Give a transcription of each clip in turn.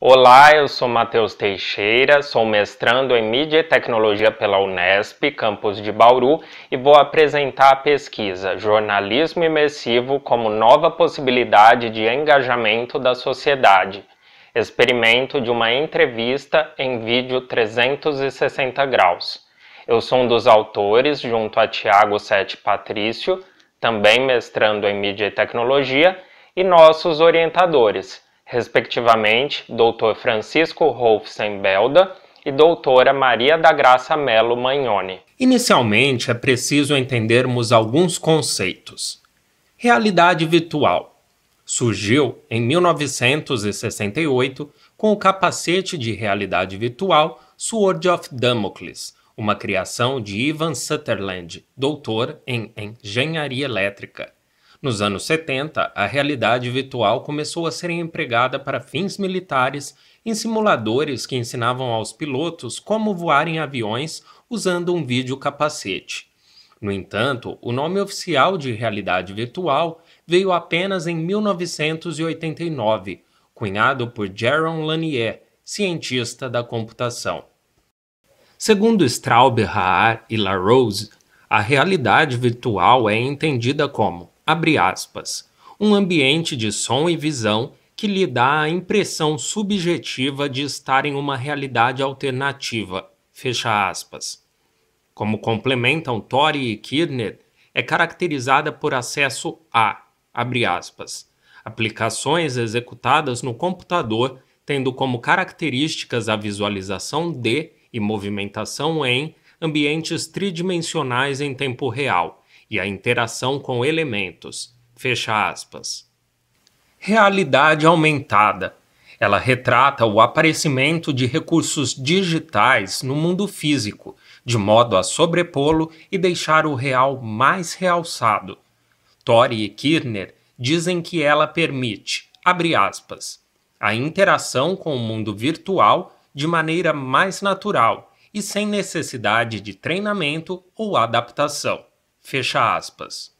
Olá, eu sou Matheus Teixeira, sou mestrando em Mídia e Tecnologia pela Unesp, campus de Bauru, e vou apresentar a pesquisa Jornalismo Imersivo como nova possibilidade de engajamento da sociedade. Experimento de uma entrevista em vídeo 360 graus. Eu sou um dos autores, junto a Tiago Sete Patrício, também mestrando em Mídia e Tecnologia, e nossos orientadores respectivamente, Dr. Francisco Rolfsen Belda e doutora Maria da Graça Melo Magnoni. Inicialmente, é preciso entendermos alguns conceitos. Realidade virtual. Surgiu em 1968 com o capacete de realidade virtual Sword of Damocles, uma criação de Ivan Sutherland, doutor em engenharia elétrica. Nos anos 70, a realidade virtual começou a ser empregada para fins militares em simuladores que ensinavam aos pilotos como voar em aviões usando um vídeo capacete. No entanto, o nome oficial de realidade virtual veio apenas em 1989, cunhado por Jaron Lanier, cientista da computação. Segundo Straub, Haar e LaRose, a realidade virtual é entendida como abre aspas, um ambiente de som e visão que lhe dá a impressão subjetiva de estar em uma realidade alternativa, fecha aspas. Como complementam Tori e Kirner, é caracterizada por acesso a, abre aspas, aplicações executadas no computador tendo como características a visualização de e movimentação em ambientes tridimensionais em tempo real, e a interação com elementos. Fecha aspas. Realidade aumentada. Ela retrata o aparecimento de recursos digitais no mundo físico, de modo a sobrepô-lo e deixar o real mais realçado. Tori e Kirner dizem que ela permite, abre aspas, a interação com o mundo virtual de maneira mais natural e sem necessidade de treinamento ou adaptação fecha aspas.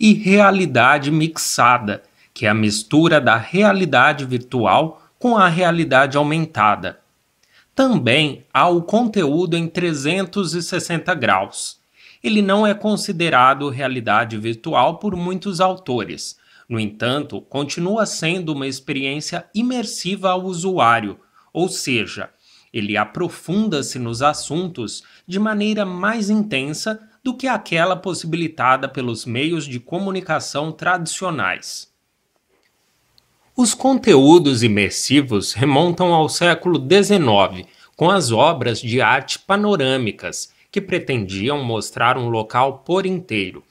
E realidade mixada, que é a mistura da realidade virtual com a realidade aumentada. Também há o conteúdo em 360 graus. Ele não é considerado realidade virtual por muitos autores. No entanto, continua sendo uma experiência imersiva ao usuário, ou seja, ele aprofunda-se nos assuntos de maneira mais intensa do que aquela possibilitada pelos meios de comunicação tradicionais. Os conteúdos imersivos remontam ao século XIX, com as obras de arte panorâmicas, que pretendiam mostrar um local por inteiro.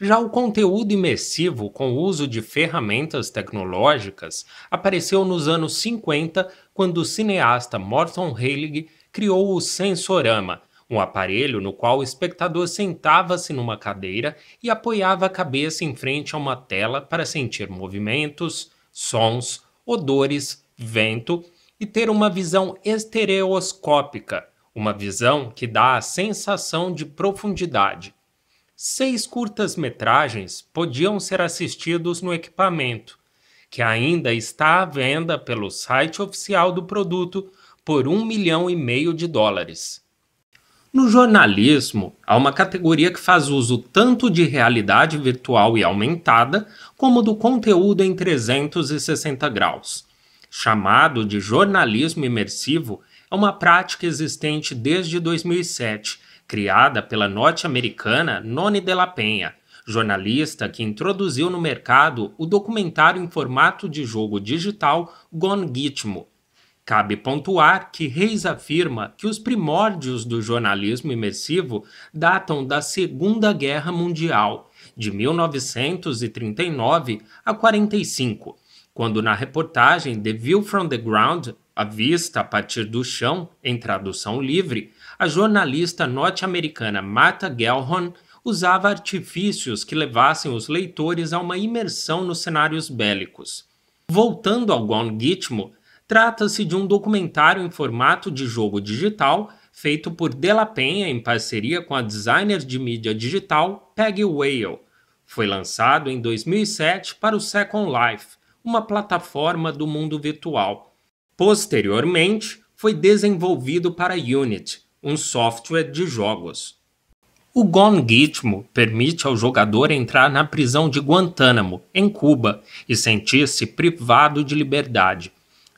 Já o conteúdo imersivo, com o uso de ferramentas tecnológicas, apareceu nos anos 50, quando o cineasta Morton Heilig criou o Sensorama, um aparelho no qual o espectador sentava-se numa cadeira e apoiava a cabeça em frente a uma tela para sentir movimentos, sons, odores, vento e ter uma visão estereoscópica, uma visão que dá a sensação de profundidade. Seis curtas-metragens podiam ser assistidos no equipamento, que ainda está à venda pelo site oficial do produto por um milhão e meio de dólares. No jornalismo, há uma categoria que faz uso tanto de realidade virtual e aumentada, como do conteúdo em 360 graus. Chamado de jornalismo imersivo, é uma prática existente desde 2007, criada pela norte-americana Noni de la Penha, jornalista que introduziu no mercado o documentário em formato de jogo digital Gone Gitmo, Cabe pontuar que Reis afirma que os primórdios do jornalismo imersivo datam da Segunda Guerra Mundial, de 1939 a 45, quando na reportagem The View from the Ground, a vista a partir do chão, em tradução livre, a jornalista norte-americana Martha Gellhorn usava artifícios que levassem os leitores a uma imersão nos cenários bélicos. Voltando ao Gon Gitmo, Trata-se de um documentário em formato de jogo digital feito por Della Penha em parceria com a designer de mídia digital Peggy Whale. Foi lançado em 2007 para o Second Life, uma plataforma do mundo virtual. Posteriormente, foi desenvolvido para Unity, um software de jogos. O Gone Gitmo permite ao jogador entrar na prisão de Guantánamo, em Cuba, e sentir-se privado de liberdade.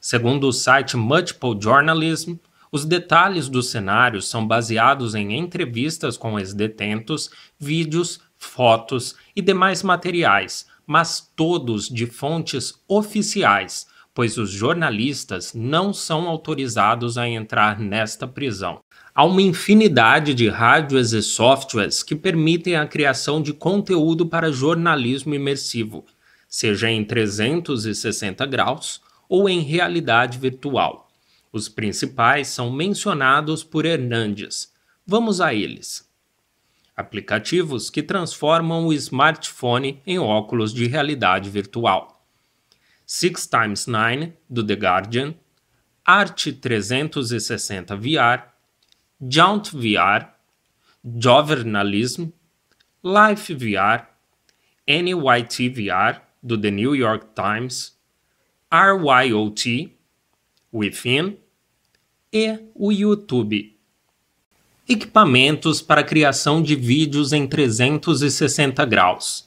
Segundo o site Multiple Journalism, os detalhes do cenário são baseados em entrevistas com ex-detentos, vídeos, fotos e demais materiais, mas todos de fontes oficiais, pois os jornalistas não são autorizados a entrar nesta prisão. Há uma infinidade de rádios e softwares que permitem a criação de conteúdo para jornalismo imersivo, seja em 360 graus ou em realidade virtual. Os principais são mencionados por Hernandes. Vamos a eles. Aplicativos que transformam o smartphone em óculos de realidade virtual. Six Times Nine, do The Guardian, Arte 360 VR, Jaunt VR, Jovernalism, Life VR, NYT VR, do The New York Times, RYOT, Within e o YouTube. Equipamentos para criação de vídeos em 360 graus.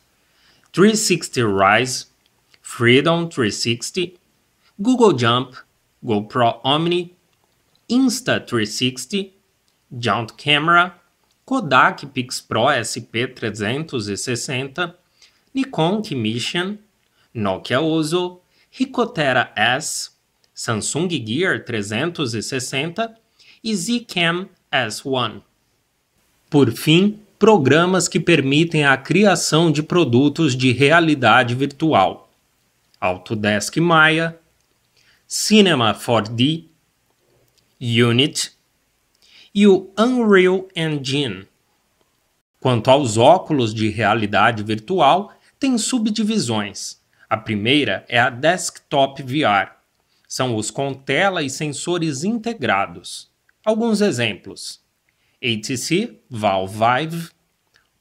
360 Rise, Freedom 360, Google Jump, GoPro Omni, Insta360, Jaunt Camera, Kodak Pix Pro SP360, Nikon Mission, Nokia Ozo, Ricotera S, Samsung Gear 360 e Zcam S1. Por fim, programas que permitem a criação de produtos de realidade virtual. Autodesk Maya, Cinema 4D, Unity e o Unreal Engine. Quanto aos óculos de realidade virtual, tem subdivisões a primeira é a Desktop VR. São os com tela e sensores integrados. Alguns exemplos: ATC Valve Vive,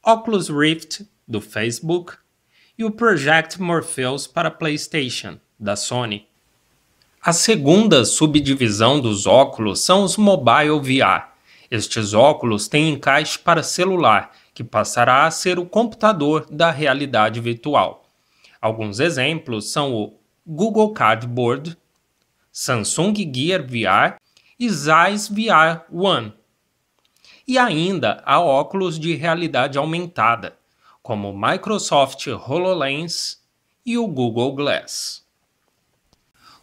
Oculus Rift do Facebook e o Project Morpheus para PlayStation da Sony. A segunda subdivisão dos óculos são os Mobile VR. Estes óculos têm encaixe para celular, que passará a ser o computador da realidade virtual. Alguns exemplos são o Google Cardboard, Samsung Gear VR e Zeiss VR One. E ainda há óculos de realidade aumentada, como o Microsoft HoloLens e o Google Glass.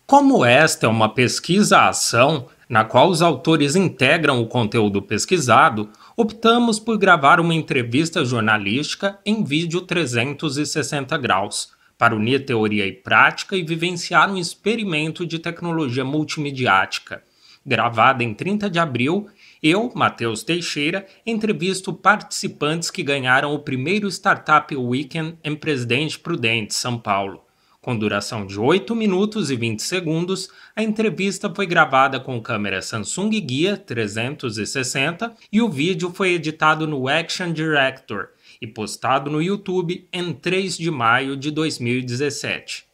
Como esta é uma pesquisa-ação, na qual os autores integram o conteúdo pesquisado, optamos por gravar uma entrevista jornalística em vídeo 360 graus, para unir teoria e prática e vivenciar um experimento de tecnologia multimediática. Gravada em 30 de abril, eu, Matheus Teixeira, entrevisto participantes que ganharam o primeiro Startup Weekend em Presidente Prudente, São Paulo. Com duração de 8 minutos e 20 segundos, a entrevista foi gravada com câmera Samsung Guia 360 e o vídeo foi editado no Action Director, e postado no YouTube em 3 de maio de 2017.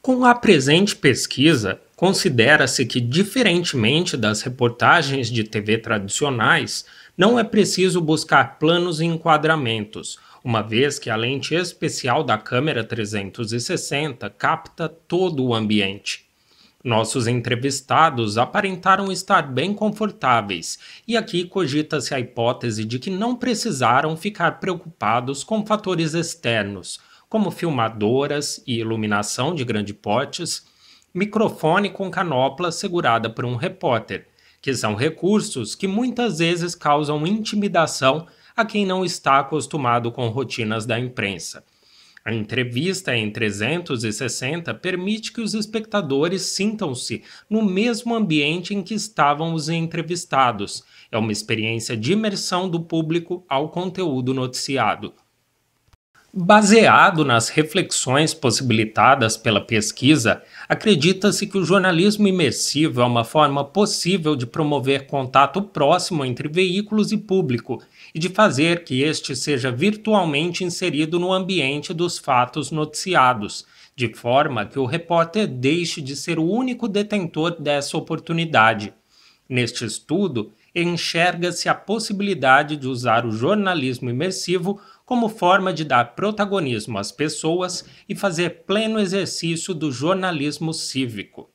Com a presente pesquisa, considera-se que, diferentemente das reportagens de TV tradicionais, não é preciso buscar planos e enquadramentos, uma vez que a lente especial da câmera 360 capta todo o ambiente. Nossos entrevistados aparentaram estar bem confortáveis, e aqui cogita-se a hipótese de que não precisaram ficar preocupados com fatores externos, como filmadoras e iluminação de grande potes, microfone com canopla segurada por um repórter, que são recursos que muitas vezes causam intimidação a quem não está acostumado com rotinas da imprensa. A entrevista em 360 permite que os espectadores sintam-se no mesmo ambiente em que estavam os entrevistados. É uma experiência de imersão do público ao conteúdo noticiado. Baseado nas reflexões possibilitadas pela pesquisa, acredita-se que o jornalismo imersivo é uma forma possível de promover contato próximo entre veículos e público e de fazer que este seja virtualmente inserido no ambiente dos fatos noticiados, de forma que o repórter deixe de ser o único detentor dessa oportunidade. Neste estudo, enxerga-se a possibilidade de usar o jornalismo imersivo como forma de dar protagonismo às pessoas e fazer pleno exercício do jornalismo cívico.